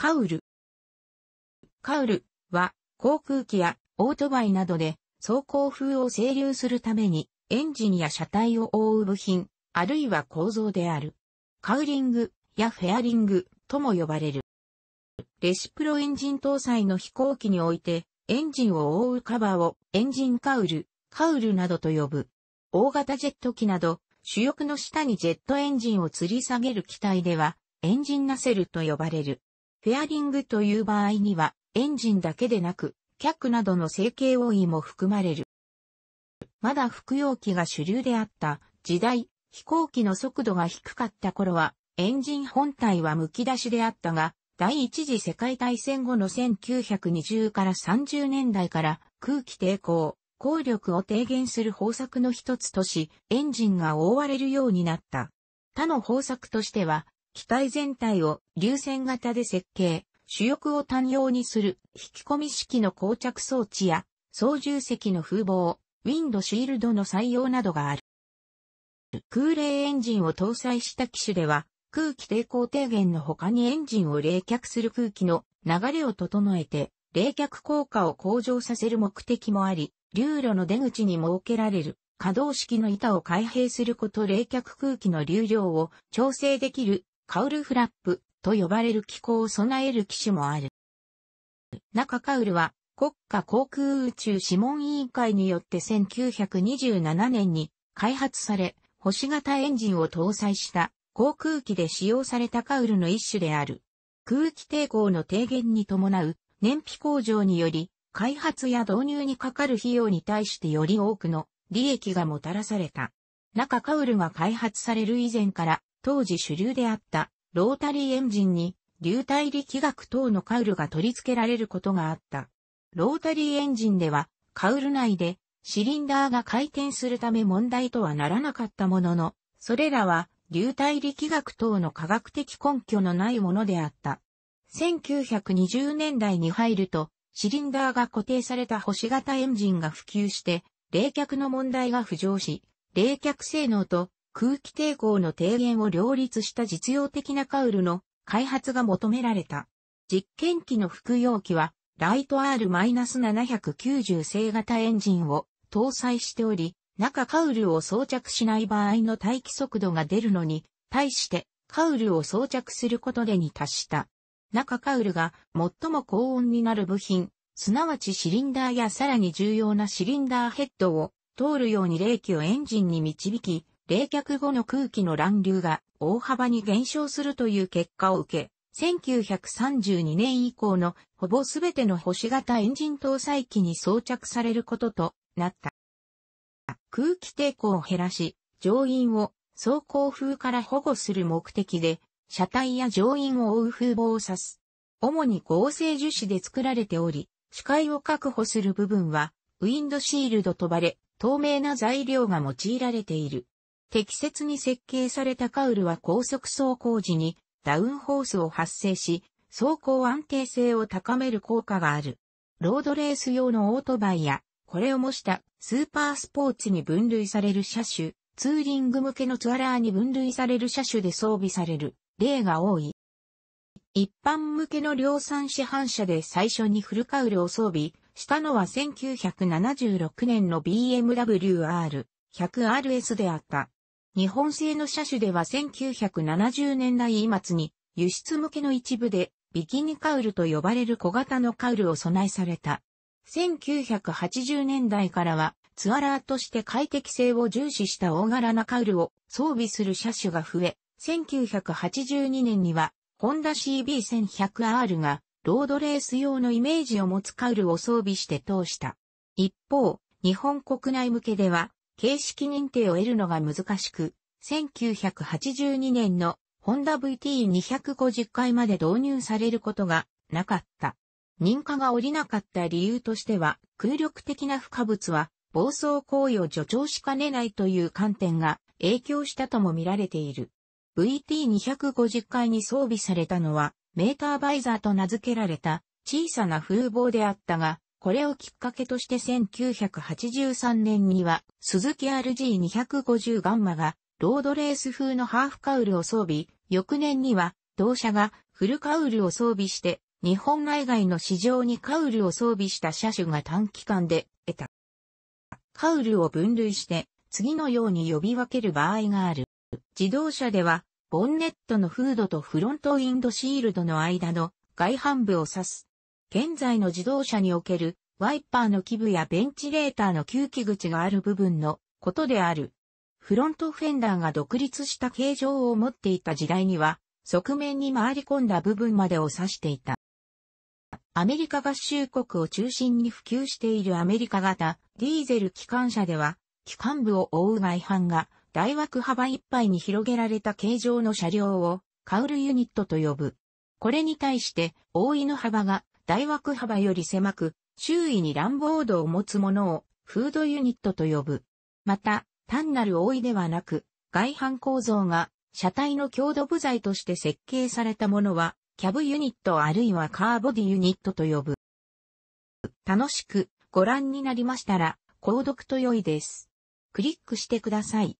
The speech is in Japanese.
カウル。カウルは航空機やオートバイなどで走行風を整流するためにエンジンや車体を覆う部品、あるいは構造である。カウリングやフェアリングとも呼ばれる。レシプロエンジン搭載の飛行機においてエンジンを覆うカバーをエンジンカウル、カウルなどと呼ぶ。大型ジェット機など主翼の下にジェットエンジンを吊り下げる機体ではエンジンナセルと呼ばれる。フェアリングという場合には、エンジンだけでなく、キャックなどの成形応意も含まれる。まだ服用機が主流であった時代、飛行機の速度が低かった頃は、エンジン本体は剥き出しであったが、第一次世界大戦後の1920から30年代から空気抵抗、効力を低減する方策の一つとし、エンジンが覆われるようになった。他の方策としては、機体全体を流線型で設計、主翼を単用にする引き込み式の膠着装置や操縦席の風防、ウィンドシールドの採用などがある。空冷エンジンを搭載した機種では、空気抵抗低減の他にエンジンを冷却する空気の流れを整えて、冷却効果を向上させる目的もあり、流路の出口に設けられる可動式の板を開閉すること冷却空気の流量を調整できるカウルフラップと呼ばれる機構を備える機種もある。中カウルは国家航空宇宙諮問委員会によって1927年に開発され、星型エンジンを搭載した航空機で使用されたカウルの一種である。空気抵抗の低減に伴う燃費向上により、開発や導入にかかる費用に対してより多くの利益がもたらされた。中カウルが開発される以前から当時主流であったロータリーエンジンに流体力学等のカウルが取り付けられることがあった。ロータリーエンジンではカウル内でシリンダーが回転するため問題とはならなかったものの、それらは流体力学等の科学的根拠のないものであった。1920年代に入ると、シリンダーが固定された星型エンジンが普及して、冷却の問題が浮上し、冷却性能と空気抵抗の低減を両立した実用的なカウルの開発が求められた。実験機の服用機は、ライト R-790 製型エンジンを搭載しており、中カウルを装着しない場合の待機速度が出るのに、対してカウルを装着することでに達した。中カウルが最も高温になる部品、すなわちシリンダーやさらに重要なシリンダーヘッドを通るように冷気をエンジンに導き、冷却後の空気の乱流が大幅に減少するという結果を受け、1932年以降のほぼすべての星型エンジン搭載機に装着されることとなった。空気抵抗を減らし、乗員を走行風から保護する目的で、車体や乗員を覆う風防を指す。主に合成樹脂で作られており、視界を確保する部分は、ウィンドシールドとばれ、透明な材料が用いられている。適切に設計されたカウルは高速走行時にダウンホースを発生し、走行安定性を高める効果がある。ロードレース用のオートバイや、これを模したスーパースポーツに分類される車種、ツーリング向けのツアラーに分類される車種で装備される例が多い。一般向けの量産市販車で最初にフルカウルを装備したのは1976年の BMW R100RS であった。日本製の車種では1970年代末に輸出向けの一部でビキニカウルと呼ばれる小型のカウルを備えされた。1980年代からはツアラーとして快適性を重視した大柄なカウルを装備する車種が増え、1982年にはホンダ CB1100R がロードレース用のイメージを持つカウルを装備して通した。一方、日本国内向けでは形式認定を得るのが難しく、1982年のホンダ VT250 回まで導入されることがなかった。認可が下りなかった理由としては、空力的な付加物は暴走行為を助長しかねないという観点が影響したとも見られている。VT250 回に装備されたのは、メーターバイザーと名付けられた小さな風防であったが、これをきっかけとして1983年には、鈴木 RG250 ガンマが、ロードレース風のハーフカウルを装備、翌年には、同社がフルカウルを装備して、日本内外の市場にカウルを装備した車種が短期間で得た。カウルを分類して、次のように呼び分ける場合がある。自動車では、ボンネットのフードとフロントウィンドシールドの間の外反部を指す。現在の自動車におけるワイパーの基部やベンチレーターの吸気口がある部分のことである。フロントフェンダーが独立した形状を持っていた時代には、側面に回り込んだ部分までを指していた。アメリカ合衆国を中心に普及しているアメリカ型ディーゼル機関車では、機関部を覆う外反が大枠幅いっぱいに広げられた形状の車両をカウルユニットと呼ぶ。これに対して、覆いの幅が大枠幅より狭く、周囲に乱暴度を持つものをフードユニットと呼ぶ。また、単なる覆いではなく、外反構造が車体の強度部材として設計されたものは、キャブユニットあるいはカーボディユニットと呼ぶ。楽しくご覧になりましたら、購読と良いです。クリックしてください。